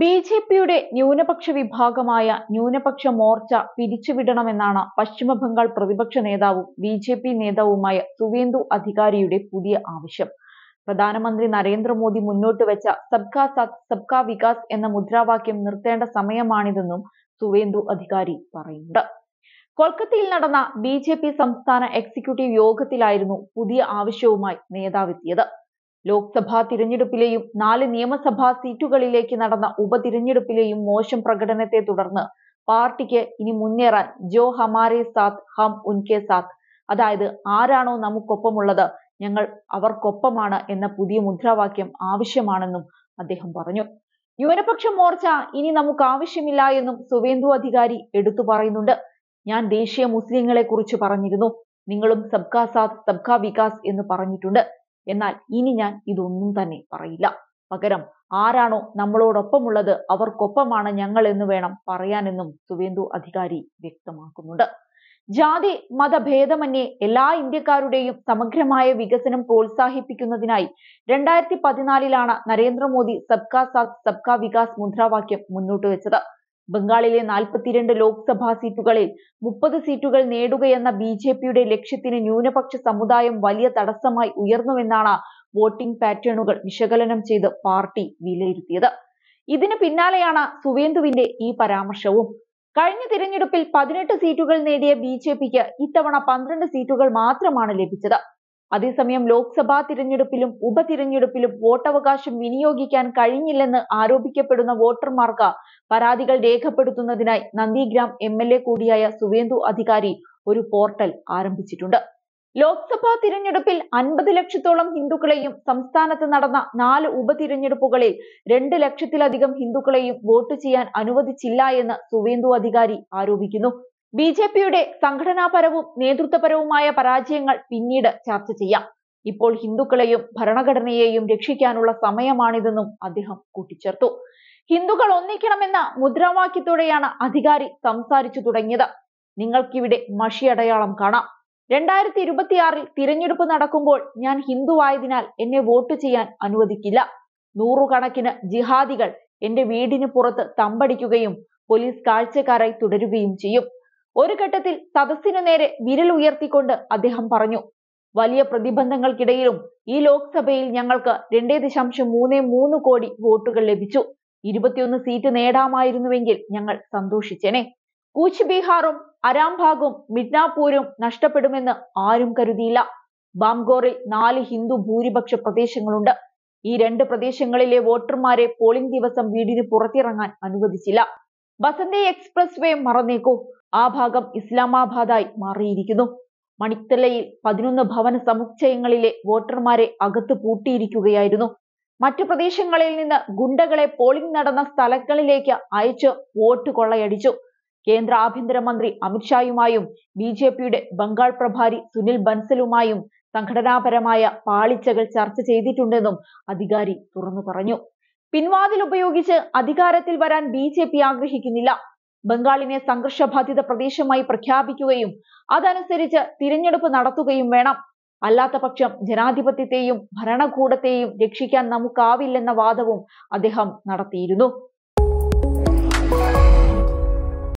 B J പിയുടെ ന്യൂനപക്ഷ വിഭാഗമായ ന്യൂനപക്ഷ മോർച്ച പിരിച്ചുവിടണമെന്നാണ് പശ്ചിമബംഗാൾ പ്രതിപക്ഷ നേതാവും ബി ജെ പി നേതാവുമായ സുവേന്ദു അധികാരിയുടെ പുതിയ ആവശ്യം പ്രധാനമന്ത്രി നരേന്ദ്രമോദി മുന്നോട്ട് വെച്ച സബ്കാ സാത്ത് സബ്കാ വികാസ് എന്ന മുദ്രാവാക്യം നിർത്തേണ്ട സമയമാണിതെന്നും സുവേന്ദു അധികാരി പറയുന്നുണ്ട് കൊൽക്കത്തയിൽ നടന്ന ബി ജെ പി സംസ്ഥാന എക്സിക്യൂട്ടീവ് യോഗത്തിലായിരുന്നു പുതിയ ആവശ്യവുമായി നേതാവെത്തിയത് ലോക്സഭാ തിരഞ്ഞെടുപ്പിലെയും നാല് നിയമസഭാ സീറ്റുകളിലേക്ക് നടന്ന ഉപതിരഞ്ഞെടുപ്പിലെയും മോശം പ്രകടനത്തെ തുടർന്ന് പാർട്ടിക്ക് ഇനി മുന്നേറാൻ ജോ ഹമാരെ സാത്ത് ഹം ഉൻകെ സാത്ത് അതായത് ആരാണോ നമുക്കൊപ്പമുള്ളത് ഞങ്ങൾ അവർക്കൊപ്പമാണ് എന്ന പുതിയ മുദ്രാവാക്യം ആവശ്യമാണെന്നും അദ്ദേഹം പറഞ്ഞു ന്യൂനപക്ഷ മോർച്ച ഇനി നമുക്ക് ആവശ്യമില്ല എന്നും സുവേന്ദു അധികാരി എടുത്തു പറയുന്നുണ്ട് ഞാൻ ദേശീയ മുസ്ലിങ്ങളെ കുറിച്ച് പറഞ്ഞിരുന്നു നിങ്ങളും സബ്കാ സാത് സബ്കാ വികാസ് എന്ന് പറഞ്ഞിട്ടുണ്ട് എന്നാൽ ഇനി ഞാൻ ഇതൊന്നും തന്നെ പറയില്ല പകരം ആരാണോ നമ്മളോടൊപ്പമുള്ളത് അവർക്കൊപ്പമാണ് ഞങ്ങൾ എന്ന് വേണം പറയാനെന്നും സുവേന്ദു അധികാരി വ്യക്തമാക്കുന്നുണ്ട് ജാതി മതഭേദമന്യേ എല്ലാ ഇന്ത്യക്കാരുടെയും സമഗ്രമായ വികസനം പ്രോത്സാഹിപ്പിക്കുന്നതിനായി രണ്ടായിരത്തി പതിനാലിലാണ് നരേന്ദ്രമോദി സബ്കാ സാത് സബ്കാ വികാസ് മുദ്രാവാക്യം മുന്നോട്ട് വെച്ചത് ബംഗാളിലെ നാൽപ്പത്തിരണ്ട് ലോക്സഭാ സീറ്റുകളിൽ മുപ്പത് സീറ്റുകൾ നേടുകയെന്ന ബി ജെ പിയുടെ ലക്ഷ്യത്തിന് ന്യൂനപക്ഷ സമുദായം വലിയ തടസ്സമായി ഉയർന്നുവെന്നാണ് വോട്ടിംഗ് പാറ്റേണുകൾ വിശകലനം ചെയ്ത് പാർട്ടി വിലയിരുത്തിയത് ഇതിന് പിന്നാലെയാണ് സുവേന്ദുവിന്റെ ഈ പരാമർശവും കഴിഞ്ഞ തിരഞ്ഞെടുപ്പിൽ പതിനെട്ട് സീറ്റുകൾ നേടിയ ബി ജെ പിക്ക് ഇത്തവണ പന്ത്രണ്ട് സീറ്റുകൾ മാത്രമാണ് ലഭിച്ചത് അതേസമയം ലോക്സഭാ തിരഞ്ഞെടുപ്പിലും ഉപതിരഞ്ഞെടുപ്പിലും വോട്ടവകാശം വിനിയോഗിക്കാൻ കഴിഞ്ഞില്ലെന്ന് ആരോപിക്കപ്പെടുന്ന വോട്ടർമാർക്ക് പരാതികൾ രേഖപ്പെടുത്തുന്നതിനായി നന്ദിഗ്രാം എം എൽ എ കൂടിയായ സുവേന്ദു അധികാരി ഒരു പോർട്ടൽ ആരംഭിച്ചിട്ടുണ്ട് ലോക്സഭാ തിരഞ്ഞെടുപ്പിൽ അൻപത് ലക്ഷത്തോളം ഹിന്ദുക്കളെയും സംസ്ഥാനത്ത് നടന്ന നാല് ഉപതിരഞ്ഞെടുപ്പുകളിൽ രണ്ട് ലക്ഷത്തിലധികം ഹിന്ദുക്കളെയും വോട്ട് ചെയ്യാൻ അനുവദിച്ചില്ല എന്ന് സുവേന്ദു അധികാരി ആരോപിക്കുന്നു ബി ജെ പിയുടെ സംഘടനാപരവും നേതൃത്വപരവുമായ പരാജയങ്ങൾ പിന്നീട് ചർച്ച ചെയ്യാം ഇപ്പോൾ ഹിന്ദുക്കളെയും ഭരണഘടനയെയും രക്ഷിക്കാനുള്ള സമയമാണിതെന്നും അദ്ദേഹം കൂട്ടിച്ചേർത്തു ഹിന്ദുക്കൾ ഒന്നിക്കണമെന്ന മുദ്രാവാക്യത്തോടെയാണ് അധികാരി സംസാരിച്ചു തുടങ്ങിയത് നിങ്ങൾക്കിവിടെ മഷി അടയാളം കാണാം രണ്ടായിരത്തി ഇരുപത്തിയാറിൽ തിരഞ്ഞെടുപ്പ് നടക്കുമ്പോൾ ഞാൻ ഹിന്ദുവായതിനാൽ എന്നെ വോട്ട് ചെയ്യാൻ അനുവദിക്കില്ല നൂറുകണക്കിന് ജിഹാദികൾ എന്റെ വീടിന് പുറത്ത് തമ്പടിക്കുകയും പോലീസ് കാഴ്ചക്കാരായി തുടരുകയും ചെയ്യും ഒരു ഘട്ടത്തിൽ സദസ്സിനു നേരെ വിരൽ ഉയർത്തിക്കൊണ്ട് അദ്ദേഹം പറഞ്ഞു വലിയ പ്രതിബന്ധങ്ങൾക്കിടയിലും ഈ ലോക്സഭയിൽ ഞങ്ങൾക്ക് രണ്ടേ ദശാംശം മൂന്ന് മൂന്ന് കോടി വോട്ടുകൾ ലഭിച്ചു ഇരുപത്തിയൊന്ന് സീറ്റ് നേടാമായിരുന്നുവെങ്കിൽ ഞങ്ങൾ സന്തോഷിച്ചേനെ കൂച്ച് ബീഹാറും അരാംഭാഗും മിഡ്നാപൂരും നഷ്ടപ്പെടുമെന്ന് ആരും കരുതിയില്ല ബാംഗോറിൽ നാല് ഹിന്ദു ഭൂരിപക്ഷ പ്രദേശങ്ങളുണ്ട് ഈ രണ്ട് പ്രദേശങ്ങളിലെ വോട്ടർമാരെ പോളിംഗ് ദിവസം വീടിന് പുറത്തിറങ്ങാൻ അനുവദിച്ചില്ല ബസന്തി എക്സ്പ്രസ് വേ മറന്നേക്കോ ആ ഭാഗം ഇസ്ലാമാബാദായി മാറിയിരിക്കുന്നു മണിത്തലയിൽ പതിനൊന്ന് ഭവന സമുച്ചയങ്ങളിലെ വോട്ടർമാരെ അകത്ത് പൂട്ടിയിരിക്കുകയായിരുന്നു മറ്റു പ്രദേശങ്ങളിൽ നിന്ന് ഗുണ്ടകളെ പോളിംഗ് നടന്ന സ്ഥലങ്ങളിലേക്ക് അയച്ച് വോട്ട് കൊള്ളയടിച്ചു കേന്ദ്ര ആഭ്യന്തരമന്ത്രി അമിത്ഷായുമായും ബി ജെ പിയുടെ ബംഗാൾ പ്രഭാരി സുനിൽ ബൻസലുമായും സംഘടനാപരമായ പാളിച്ചകൾ ചർച്ച ചെയ്തിട്ടുണ്ടെന്നും അധികാരി തുറന്നു പറഞ്ഞു പിൻവാതിൽ ഉപയോഗിച്ച് അധികാരത്തിൽ വരാൻ ബി ജെ പി ആഗ്രഹിക്കുന്നില്ല ബംഗാളിനെ സംഘർഷബാധിത പ്രദേശമായി പ്രഖ്യാപിക്കുകയും അതനുസരിച്ച് തിരഞ്ഞെടുപ്പ് നടത്തുകയും വേണം അല്ലാത്തപക്ഷം ജനാധിപത്യത്തെയും ഭരണകൂടത്തെയും രക്ഷിക്കാൻ നമുക്കാവില്ലെന്ന വാദവും അദ്ദേഹം നടത്തിയിരുന്നു